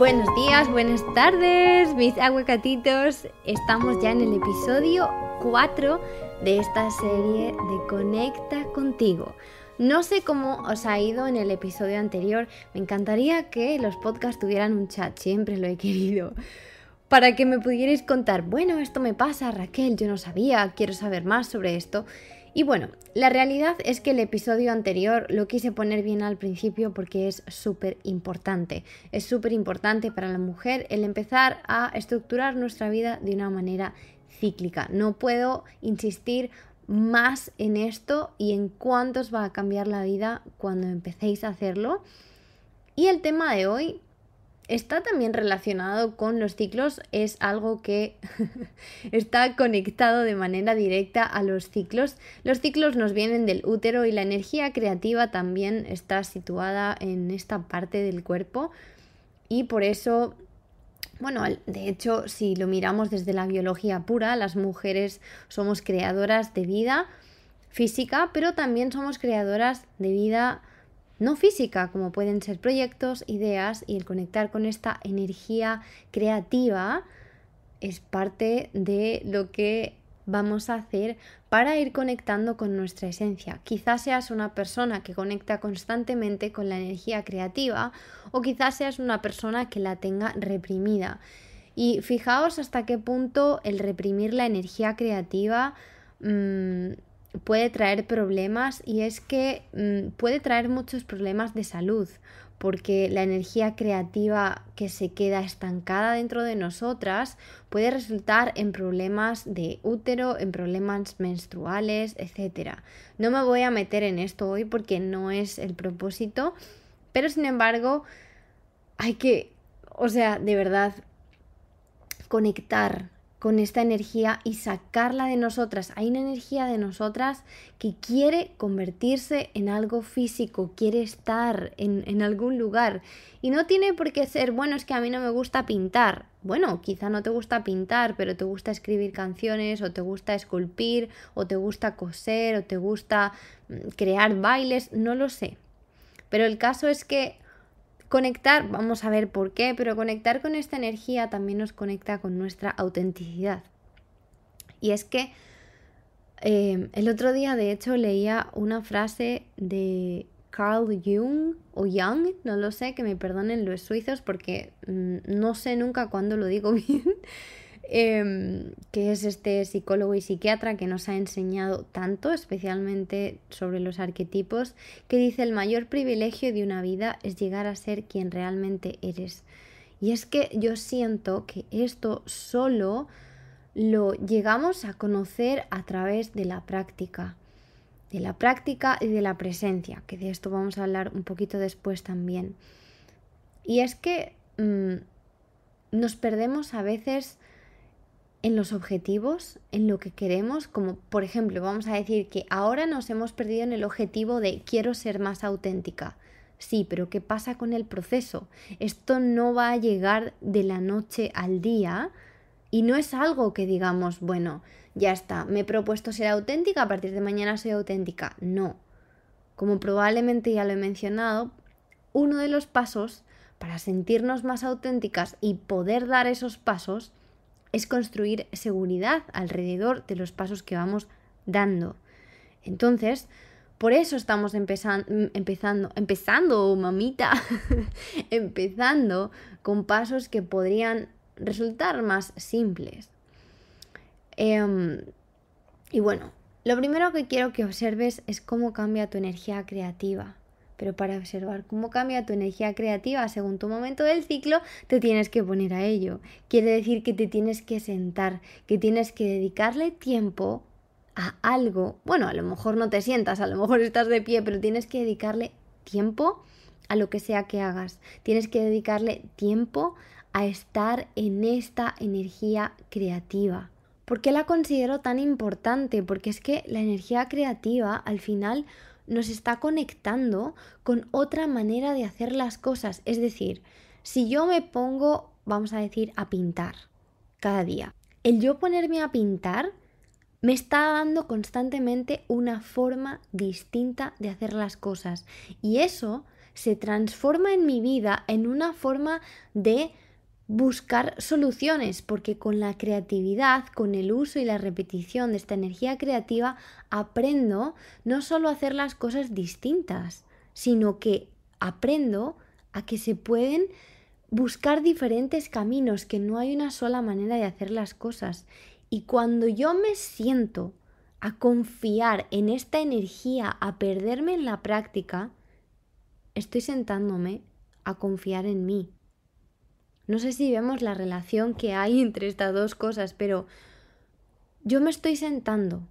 Buenos días, buenas tardes, mis aguacatitos. Estamos ya en el episodio 4 de esta serie de Conecta contigo. No sé cómo os ha ido en el episodio anterior. Me encantaría que los podcasts tuvieran un chat, siempre lo he querido. Para que me pudierais contar, bueno, esto me pasa, Raquel, yo no sabía, quiero saber más sobre esto. Y bueno, la realidad es que el episodio anterior lo quise poner bien al principio porque es súper importante. Es súper importante para la mujer el empezar a estructurar nuestra vida de una manera cíclica. No puedo insistir más en esto y en cuánto os va a cambiar la vida cuando empecéis a hacerlo. Y el tema de hoy está también relacionado con los ciclos, es algo que está conectado de manera directa a los ciclos. Los ciclos nos vienen del útero y la energía creativa también está situada en esta parte del cuerpo y por eso bueno, de hecho, si lo miramos desde la biología pura, las mujeres somos creadoras de vida física, pero también somos creadoras de vida no física, como pueden ser proyectos, ideas y el conectar con esta energía creativa es parte de lo que vamos a hacer para ir conectando con nuestra esencia. Quizás seas una persona que conecta constantemente con la energía creativa o quizás seas una persona que la tenga reprimida. Y fijaos hasta qué punto el reprimir la energía creativa mm, puede traer problemas y es que mm, puede traer muchos problemas de salud porque la energía creativa que se queda estancada dentro de nosotras puede resultar en problemas de útero, en problemas menstruales, etc. No me voy a meter en esto hoy porque no es el propósito, pero sin embargo hay que, o sea, de verdad, conectar con esta energía y sacarla de nosotras. Hay una energía de nosotras que quiere convertirse en algo físico, quiere estar en, algún lugar. Y no tiene por qué ser, bueno, es que a mí no me gusta pintar. Bueno, quizá no te gusta pintar, pero te gusta escribir canciones, o te gusta esculpir, o te gusta coser, o te gusta mm, crear bailes, no lo sé. Pero el caso es que Conectar, vamos a ver por qué, pero conectar con esta energía también nos conecta con nuestra autenticidad. Y es que eh, el otro día, de hecho, leía una frase de Carl Jung o Young, no lo sé, que me perdonen los suizos porque mm, no sé nunca cuándo lo digo bien. Em, que es este psicólogo y psiquiatra que nos ha enseñado tanto, especialmente sobre los arquetipos, que dice el mayor privilegio de una vida es llegar a ser quien realmente eres. Y es que yo siento que esto solo lo llegamos a conocer a través de la práctica, de la práctica y de la presencia, que de esto vamos a hablar un poquito después también. Y es que mm, nos perdemos a veces en los objetivos, en lo que queremos, como por ejemplo, vamos a decir que ahora nos hemos perdido en el objetivo de quiero ser más auténtica. Sí, pero ¿qué pasa con el proceso? Esto no va a llegar de la noche al día y no es algo que digamos, bueno, ya está, me he propuesto ser auténtica, a partir de mañana soy auténtica. No. Como probablemente ya lo he mencionado, uno de los pasos para sentirnos más auténticas y poder dar esos pasos es construir seguridad alrededor de los pasos que vamos dando. Entonces, por eso estamos empezando, empezando, mamita, empezando con pasos que podrían resultar más simples. Em, y bueno, lo primero que quiero que observes es cómo cambia tu energía creativa pero para observar cómo cambia tu energía creativa según tu momento del ciclo, te tienes que poner a ello. Quiere decir que te tienes que sentar, que tienes que dedicarle tiempo a algo. Bueno, a lo mejor no te sientas, a lo mejor estás de pie, pero tienes que dedicarle tiempo a lo que sea que hagas. Tienes que dedicarle tiempo a estar en esta energía creativa. ¿Por qué la considero tan importante? Porque es que la energía creativa al final nos está conectando con otra manera de hacer las cosas. Es decir, si yo me pongo, vamos a decir, a pintar cada día, el yo ponerme a pintar me está dando constantemente una forma distinta de hacer las cosas. Y eso se transforma en mi vida en una forma de buscar soluciones, porque con la creatividad, con el uso y la repetición de esta energía creativa, aprendo no solo a hacer las cosas distintas, sino que aprendo a que se pueden buscar diferentes caminos, que no hay una sola manera de hacer las cosas. Y cuando yo me siento a confiar en esta energía, a perderme en la práctica, estoy sentándome a confiar en mí, no sé si vemos la relación que hay entre estas dos cosas, pero yo me estoy sentando,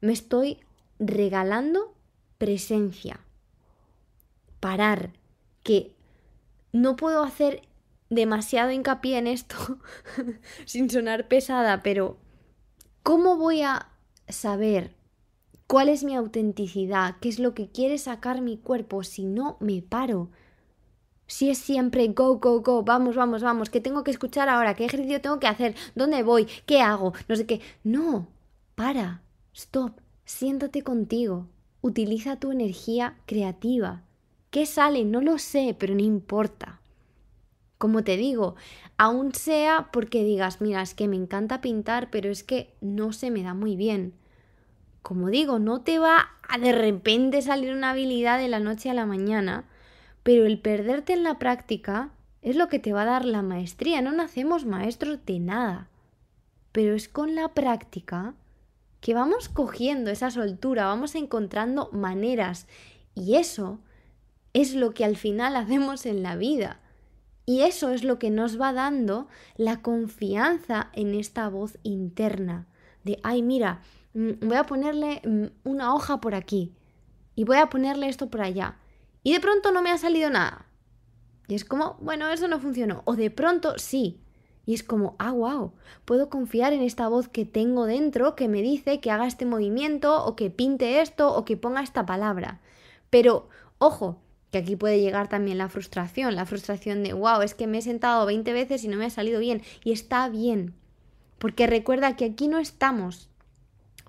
me estoy regalando presencia. Parar, que no puedo hacer demasiado hincapié en esto sin sonar pesada, pero ¿cómo voy a saber cuál es mi autenticidad, qué es lo que quiere sacar mi cuerpo si no me paro? Si es siempre go, go, go, vamos, vamos, vamos, ¿qué tengo que escuchar ahora? ¿Qué ejercicio tengo que hacer? ¿Dónde voy? ¿Qué hago? No sé qué. No, para, stop, siéntate contigo, utiliza tu energía creativa. ¿Qué sale? No lo sé, pero no importa. Como te digo, aún sea porque digas, mira, es que me encanta pintar, pero es que no se me da muy bien. Como digo, no te va a de repente salir una habilidad de la noche a la mañana pero el perderte en la práctica es lo que te va a dar la maestría. No nacemos maestros de nada, pero es con la práctica que vamos cogiendo esa soltura, vamos encontrando maneras y eso es lo que al final hacemos en la vida. Y eso es lo que nos va dando la confianza en esta voz interna de, ay, mira, mm, voy a ponerle mm, una hoja por aquí y voy a ponerle esto por allá y de pronto no me ha salido nada. Y es como, bueno, eso no funcionó. O de pronto sí. Y es como, ah, wow, puedo confiar en esta voz que tengo dentro que me dice que haga este movimiento o que pinte esto o que ponga esta palabra. Pero, ojo, que aquí puede llegar también la frustración, la frustración de, wow, es que me he sentado 20 veces y no me ha salido bien. Y está bien, porque recuerda que aquí no estamos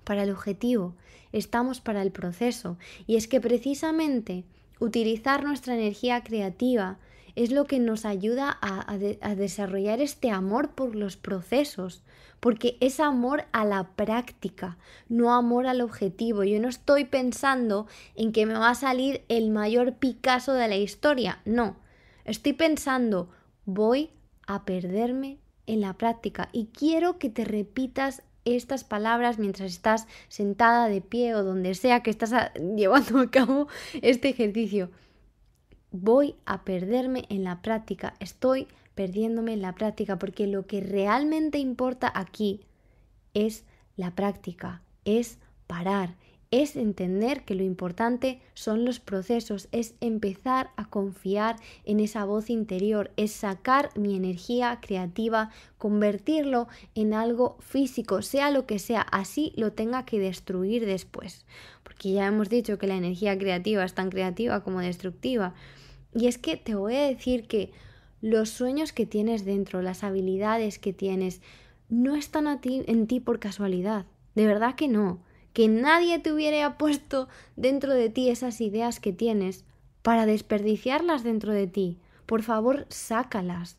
para el objetivo, estamos para el proceso. Y es que precisamente utilizar nuestra energía creativa es lo que nos ayuda a, desarrollar este amor por los procesos, porque es amor a la práctica, no amor al objetivo. Yo no estoy pensando en que me va a salir el mayor Picasso de la historia, no. Estoy pensando, voy a perderme en la práctica y quiero que te repitas estas palabras mientras estás sentada de pie o donde sea que estás ah, llevando a cabo este ejercicio. Voy a perderme en la práctica, estoy perdiéndome en la práctica, porque lo que realmente importa aquí es la práctica, es parar, es entender que lo importante son los procesos, es empezar a confiar en esa voz interior, es sacar mi energía creativa, convertirlo en algo físico, sea lo que sea, así lo tenga que destruir después. Porque ya hemos dicho que la energía creativa es tan creativa como destructiva. Y es que te voy a decir que los sueños que tienes dentro, las habilidades que tienes, no están a en ti por casualidad. De verdad que no que nadie te hubiera puesto dentro de ti esas ideas que tienes para desperdiciarlas dentro de ti. Por favor, sácalas.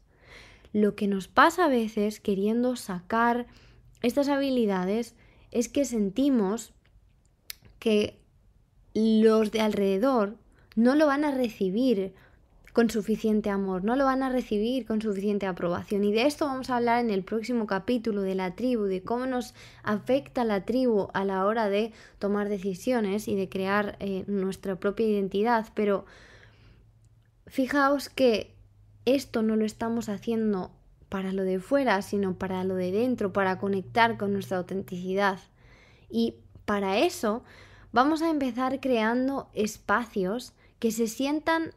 Lo que nos pasa a veces queriendo sacar estas habilidades es que sentimos que los de alrededor no lo van a recibir con suficiente amor, no lo van a recibir con suficiente aprobación. Y de esto vamos a hablar en el próximo capítulo de la tribu, de cómo nos afecta la tribu a la hora de tomar decisiones y de crear eh, nuestra propia identidad. Pero fijaos que esto no lo estamos haciendo para lo de fuera, sino para lo de dentro, para conectar con nuestra autenticidad. Y para eso vamos a empezar creando espacios que se sientan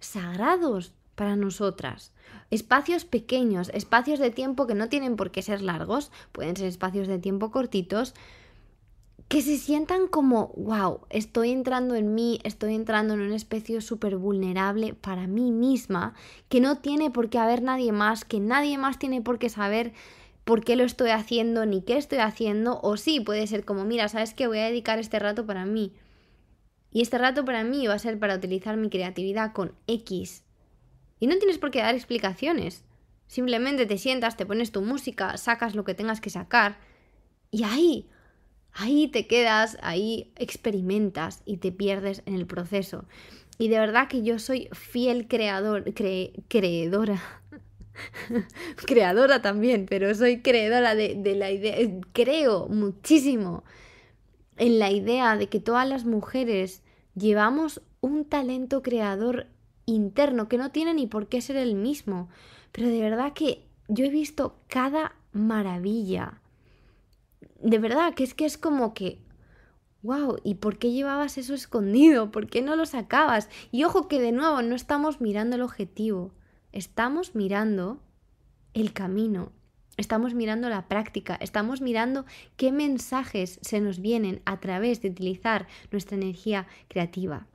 sagrados para nosotras. Espacios pequeños, espacios de tiempo que no tienen por qué ser largos, pueden ser espacios de tiempo cortitos, que se sientan como, wow, estoy entrando en mí, estoy entrando en un especie súper vulnerable para mí misma, que no tiene por qué haber nadie más, que nadie más tiene por qué saber por qué lo estoy haciendo ni qué estoy haciendo, o sí, puede ser como, mira, sabes que voy a dedicar este rato para mí. Y este rato para mí va a ser para utilizar mi creatividad con X. Y no tienes por qué dar explicaciones. Simplemente te sientas, te pones tu música, sacas lo que tengas que sacar y ahí, ahí te quedas, ahí experimentas y te pierdes en el proceso. Y de verdad que yo soy fiel creador, creadora también, pero soy creadora de la idea. Creo muchísimo en la idea de que todas las mujeres llevamos un talento creador interno que no tiene ni por qué ser el mismo. Pero de verdad que yo he visto cada maravilla. De verdad que es que es como que, wow, ¿y por qué llevabas eso escondido? ¿Por qué no lo sacabas? Y ojo que de nuevo no estamos mirando el objetivo, estamos mirando el camino, Estamos mirando la práctica, estamos mirando qué mensajes se nos vienen a través de utilizar nuestra energía creativa.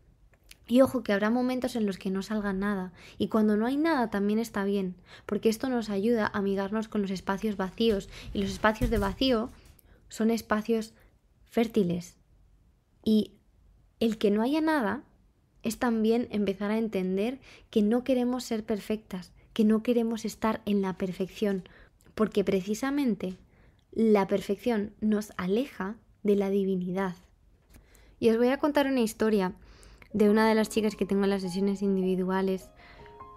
Y ojo que habrá momentos en los que no salga nada. Y cuando no hay nada también está bien, porque esto nos ayuda a amigarnos con los espacios vacíos. Y los espacios de vacío son espacios fértiles. Y el que no haya nada es también empezar a entender que no queremos ser perfectas, que no queremos estar en la perfección, porque precisamente la perfección nos aleja de la divinidad. Y os voy a contar una historia de una de las chicas que tengo en las sesiones individuales,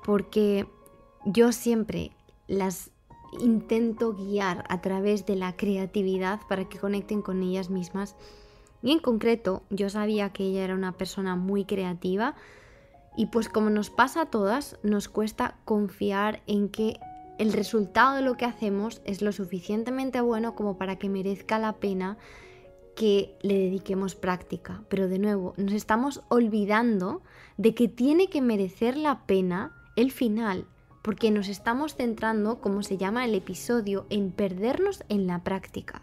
porque yo siempre las intento guiar a través de la creatividad para que conecten con ellas mismas. Y en concreto, yo sabía que ella era una persona muy creativa y pues como nos pasa a todas, nos cuesta confiar en que el resultado de lo que hacemos es lo suficientemente bueno como para que merezca la pena que le dediquemos práctica. Pero de nuevo, nos estamos olvidando de que tiene que merecer la pena el final, porque nos estamos centrando, como se llama el episodio, en perdernos en la práctica.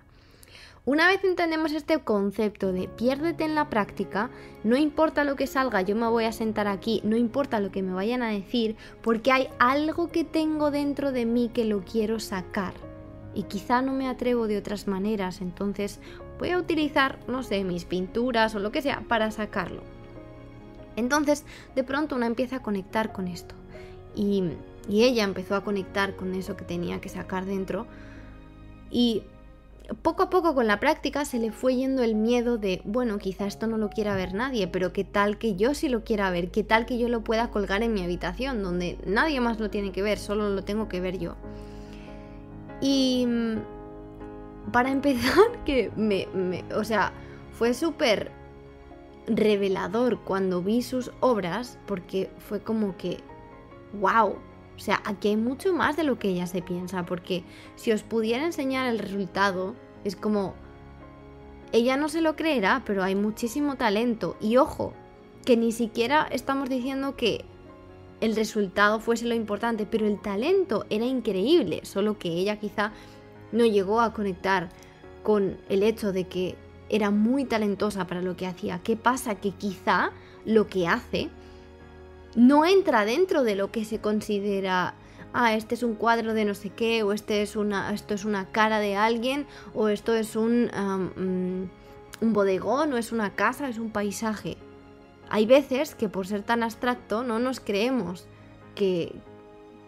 Una vez entendemos este concepto de piérdete en la práctica, no importa lo que salga, yo me voy a sentar aquí, no importa lo que me vayan a decir, porque hay algo que tengo dentro de mí que lo quiero sacar. Y quizá no me atrevo de otras maneras, entonces voy a utilizar, no sé, mis pinturas o lo que sea para sacarlo. Entonces, de pronto una empieza a conectar con esto. Y, ella empezó a conectar con eso que tenía que sacar dentro. Y poco a poco con la práctica se le fue yendo el miedo de, bueno, quizá esto no lo quiera ver nadie, pero qué tal que yo sí lo quiera ver, qué tal que yo lo pueda colgar en mi habitación, donde nadie más lo tiene que ver, solo lo tengo que ver yo. Y mm, para empezar, que me, me o sea, fue súper revelador cuando vi sus obras, porque fue como que, wow, o sea, aquí hay mucho más de lo que ella se piensa, porque si os pudiera enseñar el resultado, es como... Ella no se lo creerá, pero hay muchísimo talento. Y ojo, que ni siquiera estamos diciendo que el resultado fuese lo importante, pero el talento era increíble, solo que ella quizá no llegó a conectar con el hecho de que era muy talentosa para lo que hacía. ¿Qué pasa? Que quizá lo que hace no entra dentro de lo que se considera ah, este es un cuadro de no sé qué, o este es una, esto es una cara de alguien, o esto es un, mm, un bodegón, o es una casa, es un paisaje. Hay veces que por ser tan abstracto no nos creemos que,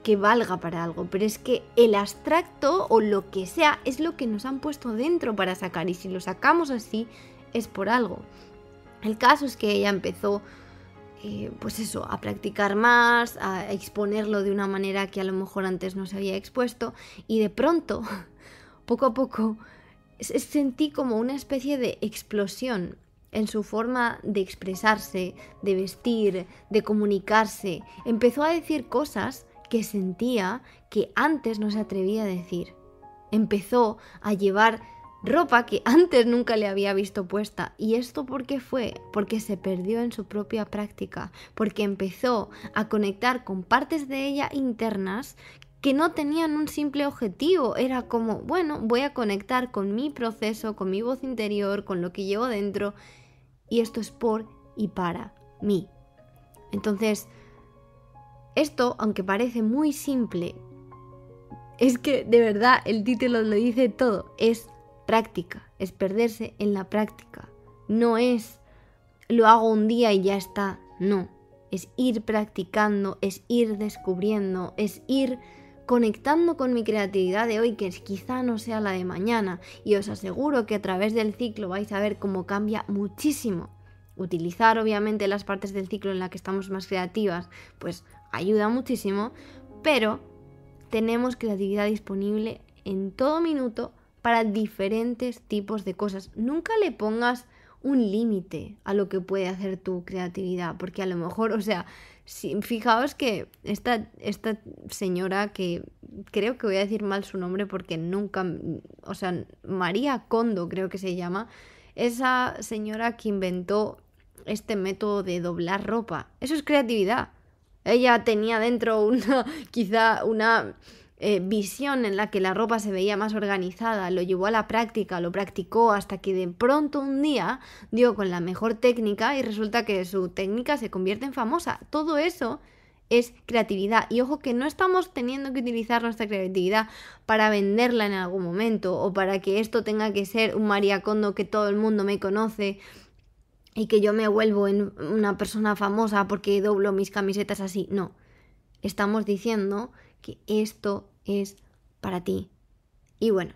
que valga para algo, pero es que el abstracto o lo que sea es lo que nos han puesto dentro para sacar y si lo sacamos así es por algo. El caso es que ella empezó eh, pues eso, a practicar más, a exponerlo de una manera que a lo mejor antes no se había expuesto y de pronto, poco a poco, sentí como una especie de explosión en su forma de expresarse, de vestir, de comunicarse. Empezó a decir cosas que sentía que antes no se atrevía a decir. Empezó a llevar ropa que antes nunca le había visto puesta. ¿Y esto por qué fue? Porque se perdió en su propia práctica, porque empezó a conectar con partes de ella internas que no tenían un simple objetivo, era como, bueno, voy a conectar con mi proceso, con mi voz interior, con lo que llevo dentro, y esto es por y para mí. Entonces, esto, aunque parece muy simple, es que de verdad el título lo dice todo, es práctica, es perderse en la práctica. No es lo hago un día y ya está, no. Es ir practicando, es ir descubriendo, es ir conectando con mi creatividad de hoy, que quizá no sea la de mañana. Y os aseguro que a través del ciclo vais a ver cómo cambia muchísimo. Utilizar obviamente las partes del ciclo en las que estamos más creativas, pues ayuda muchísimo, pero tenemos creatividad disponible en todo minuto para diferentes tipos de cosas. Nunca le pongas un límite a lo que puede hacer tu creatividad, porque a lo mejor, o sea, si, fijaos que esta, esta señora que creo que voy a decir mal su nombre porque nunca, o sea, María Condo creo que se llama, esa señora que inventó este método de doblar ropa, eso es creatividad. Ella tenía dentro una, quizá una eh, visión en la que la ropa se veía más organizada, lo llevó a la práctica, lo practicó hasta que de pronto un día dio con la mejor técnica y resulta que su técnica se convierte en famosa. Todo eso es creatividad. Y ojo que no estamos teniendo que utilizar nuestra creatividad para venderla en algún momento o para que esto tenga que ser un mariacondo que todo el mundo me conoce y que yo me vuelvo en una persona famosa porque doblo mis camisetas así. No. Estamos diciendo que esto es para ti. Y bueno,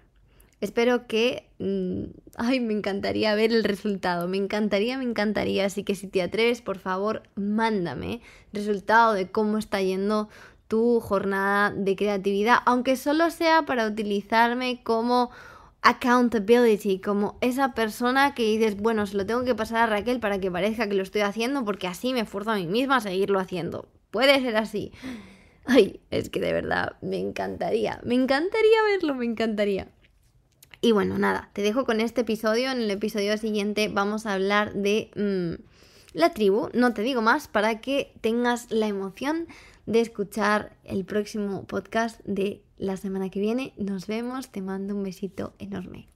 espero que... Mm, ay, me encantaría ver el resultado, me encantaría, me encantaría. Así que si te atreves, por favor, mándame resultado de cómo está yendo tu jornada de creatividad, aunque solo sea para utilizarme como accountability, como esa persona que dices, bueno, se lo tengo que pasar a Raquel para que parezca que lo estoy haciendo porque así me esfuerzo a mí misma a seguirlo haciendo. Puede ser así. Ay, es que de verdad, me encantaría, me encantaría verlo, me encantaría. Y bueno, nada, te dejo con este episodio. En el episodio siguiente vamos a hablar de mm, la tribu. No te digo más para que tengas la emoción de escuchar el próximo podcast de la semana que viene. Nos vemos, te mando un besito enorme.